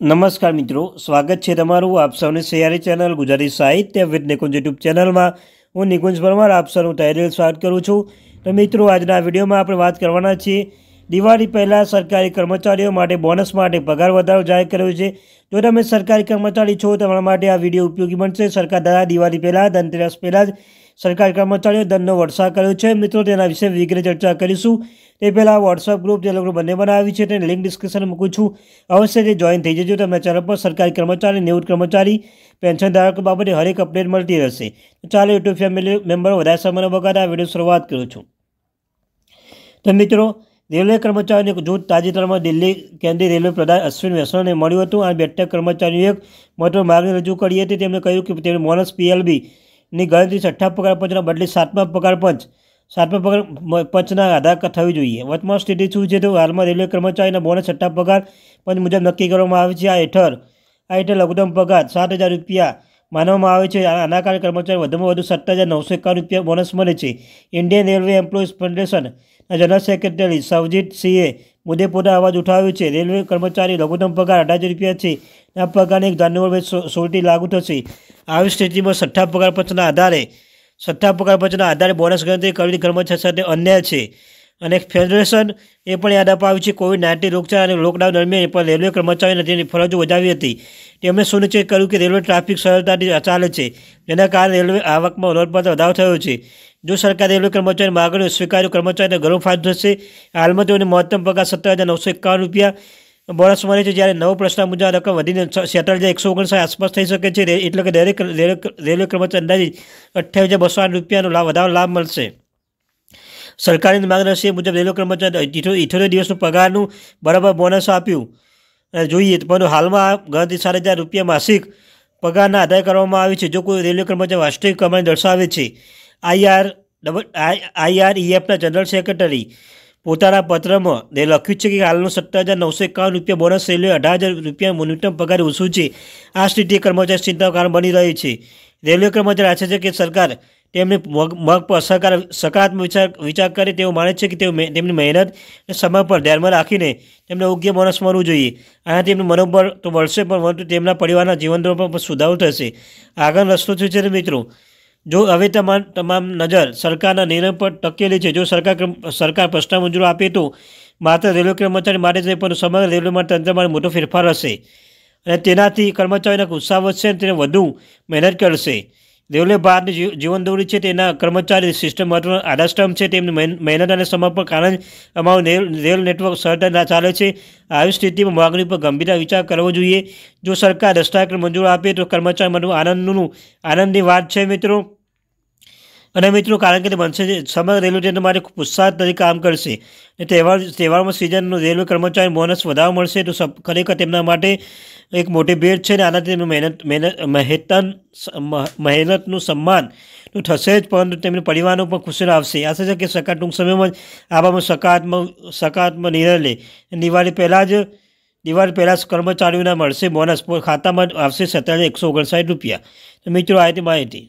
નમસ્કાર મિત્રો સ્વાગત છે તમારું આપ સૌને સયારી ચેનલ ગુજરાતી સાહિત્ય વિદ નિકુંજ યુટ્યુબ ચેનલમાં હું નિકુંજ પરમાર આપ સૌનું તહેરીલ સ્વાગત કરું છું તો મિત્રો આજના વિડીયોમાં આપણે વાત કરવાના છીએ દિવાળી પહેલાં સરકારી કર્મચારીઓ માટે બોનસ માટે પગાર વધારો જાહેર કર્યો છે જો તમે સરકારી કર્મચારી છો તમારા માટે આ વિડીયો ઉપયોગી બનશે સરકાર દ્વારા દિવાળી પહેલાં ધનતેરસ પહેલાં જ સરકારી કર્મચારીઓ દંડનો વરસાદ કર્યો છે મિત્રો તેના વિશે વિગરે ચર્ચા કરીશું તે પહેલાં વોટ્સઅપ ગ્રુપ જે લોકો બંને બનાવી છે તેને લિંક ડિસ્ક્રિપ્શન મૂકું છું અવશ્ય જે જોઈન થઈ જજો તમે ચેનલ પર સરકારી કર્મચારી નિવૃત્ત કર્મચારી પેન્શન ધારકો બાબતે હરેક અપડેટ મળતી રહેશે ચાલો યુટ્યુબ ફેમિલી મેમ્બર વધારે સમયનો બગાડ આ વિડીયો શરૂઆત કરું છું તો મિત્રો રેલવે કર્મચારીઓનું જૂથ તાજેતરમાં દિલ્હી કેન્દ્રીય રેલવે પ્રધાન અશ્વિન વૈષ્ણવને મળ્યું હતું અને બેઠક કર્મચારીઓએ એક મહત્વ માગણી રજૂ કરી હતી તેમણે કહ્યું કે તેમણે બોનસ પીએલબીની ગણતરી છઠ્ઠા પગાર પંચના બદલી સાતમા પગાર પંચ સાતમા પગાર પંચના આધાર થવી જોઈએ વર્તમાન સ્થિતિ શું છે તો હાલમાં રેલવે કર્મચારીના બોનસ છઠ્ઠા પગાર પંચ મુજબ નક્કી કરવામાં આવે છે આ હેઠળ આ હેઠળ લઘુત્તમ પગાર સાત હજાર રૂપિયા માનવામાં આવે છે આના કારણે કર્મચારી વધુમાં વધુ સત્તર હજાર નવસો એકાવન રૂપિયા બોનસ મળે છે ઇન્ડિયન રેલવે એમ્પ્લોઈઝ ફેડરેશનના જનરલ સેક્રેટરી સવજીત સિંહે મુદ્દે પોતા અવાજ ઉઠાવ્યો છે રેલવે કર્મચારી લઘુત્તમ પગાર અઢાર રૂપિયા છે આ પગારને એક જાન્યુઆરી સોળથી લાગુ થશે આવી સ્થિતિમાં સઠ્ઠા પગાર પંચના આધારે સઠ્ઠા પગાર પંચના આધારે બોનસ ગણતરી કરવી કર્મચારી સાથે અન્યાય છે અને ફેડરેશન એ પણ યાદ અપાવ્યું છે કોવિડ નાઇન્ટીન રોગચાળા અને લોકડાઉન દરમિયાન પણ રેલવે કર્મચારીઓને તેની ફરજો બજાવી હતી તેમણે સુનિશ્ચિત કર્યું કે રેલવે ટ્રાફિક સરળતાથી ચાલે છે જેના કારણે રેલવે આવકમાં નોંધપાત્ર વધારો થયો છે જો સરકાર રેલવે કર્મચારી માગણીઓ સ્વીકાર્યો કર્મચારીને ઘણો ફાયદો થશે હાલમાં તેઓને મહત્તમ પગાર સત્તર હજાર નવસો એકાવન રૂપિયા બોનસ મળે છે જ્યારે નવો પ્રશ્ન મુજબ રકમ વધીને સત્તર હજાર એકસો ઓગણસાઠ આસપાસ થઈ શકે છે એટલે કે દરેક રેલવે કર્મચારી અંદાજે અઠ્યાવીસ હજાર બસો આઠ રૂપિયાનો લાભ વધારો લાભ મળશે સરકારની માર્ગદર્શન મુજબ રેલવે કર્મચારી ઇઠોતેર દિવસનું પગારનું બરાબર બોનસ આપ્યું જોઈએ પરંતુ હાલમાં ગણતરી સાત હજાર રૂપિયા માસિક પગારના આદાય કરવામાં આવે છે જો કોઈ રેલવે કર્મચારી વાસ્તવિક કમાણી દર્શાવે છે આઈઆર ડબલ આઈઆરઈએફના જનરલ સેક્રેટરી પોતાના પત્રમાં તે લખ્યું છે કે હાલનું સત્તર હજાર નવસો એકાવન રૂપિયા બોનસ રેલવે અઢાર હજાર રૂપિયા ન્યૂનતમ પગાર ઓછું છે આ સ્થિતિ કર્મચારી ચિંતાનું કારણ બની રહી છે રેલવે કર્મચારી આશે છે કે સરકાર તેમને મગ પર સહકાર સકારાત્મક વિચાર વિચાર કરે તેઓ માને છે કે તેઓ તેમની મહેનત સમય પર ધ્યાનમાં રાખીને તેમને યોગ્ય માણસ મળવું જોઈએ આનાથી તેમનું મનોબળ તો વળશે પણ પરંતુ તેમના પરિવારના જીવનધોરણ પર પણ સુધારો થશે આગળ રસ્તો શું છે મિત્રો જો હવે તમામ તમામ નજર સરકારના નિર્ણય પર ટકેલી છે જો સરકાર સરકાર પ્રશ્ન મંજૂરો આપે તો માત્ર રેલવે કર્મચારી માટે જ નહીં પણ સમગ્ર રેલવેમાં તંત્રમાં મોટો ફેરફાર હશે અને તેનાથી કર્મચારીના ઉત્સાહ વધશે અને તેને વધુ મહેનત કરશે દેવલે જીવન જીવનદોરી છે તેના કર્મચારી સિસ્ટમ મહત્વનો આધારસ્તંભ છે તેમની મહેનત અને સમર્પણ કારણ અમારું રેલ નેટવર્ક સરળતા ચાલે છે આવી સ્થિતિમાં માગણી પર ગંભીર વિચાર કરવો જોઈએ જો સરકાર દસ્તાવેજ મંજૂર આપે તો કર્મચારી માટે આનંદનું આનંદની વાત છે મિત્રો અને મિત્રો કારણ કે તે બનશે સમગ્ર રેલવે ટેન્ડર માટે ઉત્સાહ તરીકે કામ કરશે તહેવાર તહેવારમાં સિઝનનો રેલવે કર્મચારી બોનસ વધારો મળશે તો ખરેખર તેમના માટે એક મોટી ભેટ છે અને આનાથી તેમનું મહેનત મહેનત મહેતન મહેનતનું સન્માન તો થશે જ પરંતુ તેમનું પરિવારનો પણ ખુશીનો આવશે આશા છે કે સરકાર ટૂંક સમયમાં જ આ બાબત સકારાત્મક સકારાત્મક નિર્ણય લે દિવાળી પહેલાં જ દિવાળી પહેલાં કર્મચારીઓના મળશે બોનસ ખાતામાં આવશે સત્તર એકસો ઓગણસાઠ રૂપિયા તો મિત્રો આ માહિતી